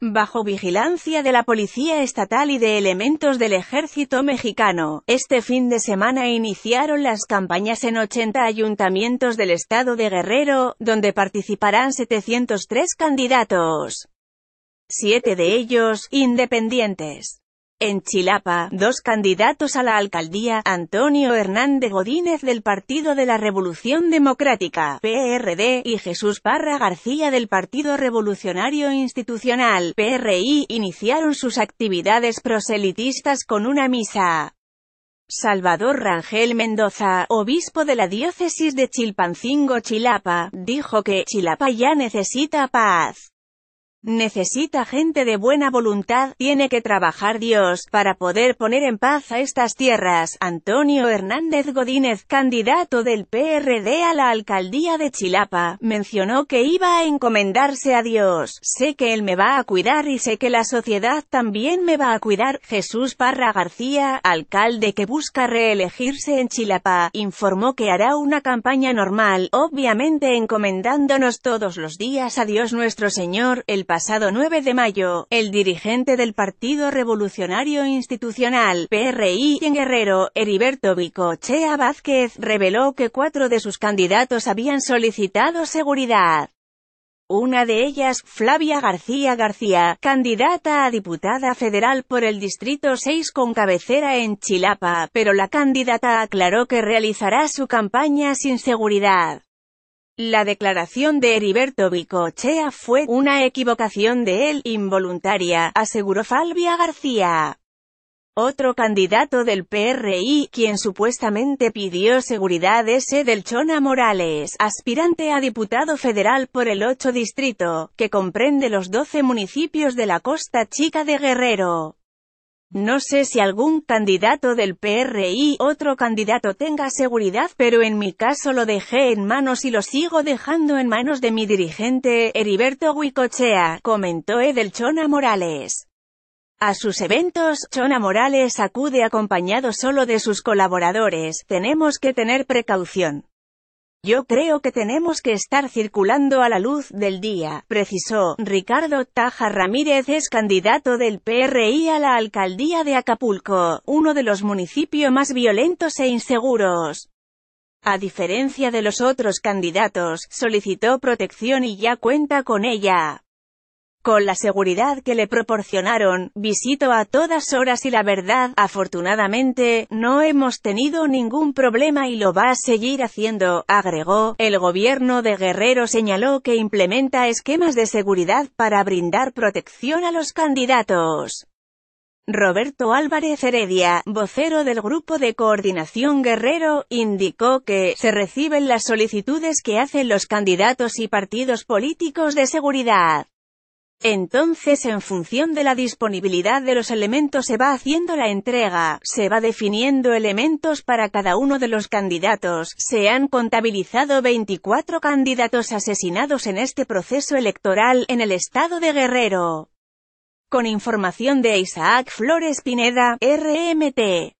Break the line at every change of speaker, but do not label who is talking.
Bajo vigilancia de la Policía Estatal y de elementos del Ejército Mexicano, este fin de semana iniciaron las campañas en 80 ayuntamientos del estado de Guerrero, donde participarán 703 candidatos. Siete de ellos, independientes. En Chilapa, dos candidatos a la alcaldía, Antonio Hernández Godínez del Partido de la Revolución Democrática, PRD, y Jesús Parra García del Partido Revolucionario Institucional, PRI, iniciaron sus actividades proselitistas con una misa. Salvador Rangel Mendoza, obispo de la diócesis de Chilpancingo Chilapa, dijo que Chilapa ya necesita paz. Necesita gente de buena voluntad, tiene que trabajar Dios, para poder poner en paz a estas tierras. Antonio Hernández Godínez, candidato del PRD a la alcaldía de Chilapa, mencionó que iba a encomendarse a Dios. Sé que Él me va a cuidar y sé que la sociedad también me va a cuidar. Jesús Parra García, alcalde que busca reelegirse en Chilapa, informó que hará una campaña normal, obviamente encomendándonos todos los días a Dios nuestro Señor, el pasado 9 de mayo, el dirigente del Partido Revolucionario Institucional, PRI, en Guerrero, Heriberto Vicochea Vázquez, reveló que cuatro de sus candidatos habían solicitado seguridad. Una de ellas, Flavia García García, candidata a diputada federal por el Distrito 6 con cabecera en Chilapa, pero la candidata aclaró que realizará su campaña sin seguridad. La declaración de Heriberto Vicochea fue una equivocación de él, involuntaria, aseguró Falvia García. Otro candidato del PRI, quien supuestamente pidió seguridad es del Morales, aspirante a diputado federal por el 8 distrito, que comprende los 12 municipios de la Costa Chica de Guerrero. No sé si algún candidato del PRI, otro candidato tenga seguridad, pero en mi caso lo dejé en manos y lo sigo dejando en manos de mi dirigente, Heriberto Huicochea, comentó Edelchona Morales. A sus eventos, Chona Morales acude acompañado solo de sus colaboradores, tenemos que tener precaución. Yo creo que tenemos que estar circulando a la luz del día, precisó. Ricardo Taja Ramírez es candidato del PRI a la alcaldía de Acapulco, uno de los municipios más violentos e inseguros. A diferencia de los otros candidatos, solicitó protección y ya cuenta con ella. Con la seguridad que le proporcionaron, visito a todas horas y la verdad, afortunadamente, no hemos tenido ningún problema y lo va a seguir haciendo, agregó. El gobierno de Guerrero señaló que implementa esquemas de seguridad para brindar protección a los candidatos. Roberto Álvarez Heredia, vocero del Grupo de Coordinación Guerrero, indicó que se reciben las solicitudes que hacen los candidatos y partidos políticos de seguridad. Entonces en función de la disponibilidad de los elementos se va haciendo la entrega, se va definiendo elementos para cada uno de los candidatos, se han contabilizado 24 candidatos asesinados en este proceso electoral en el estado de Guerrero. Con información de Isaac Flores Pineda, RMT.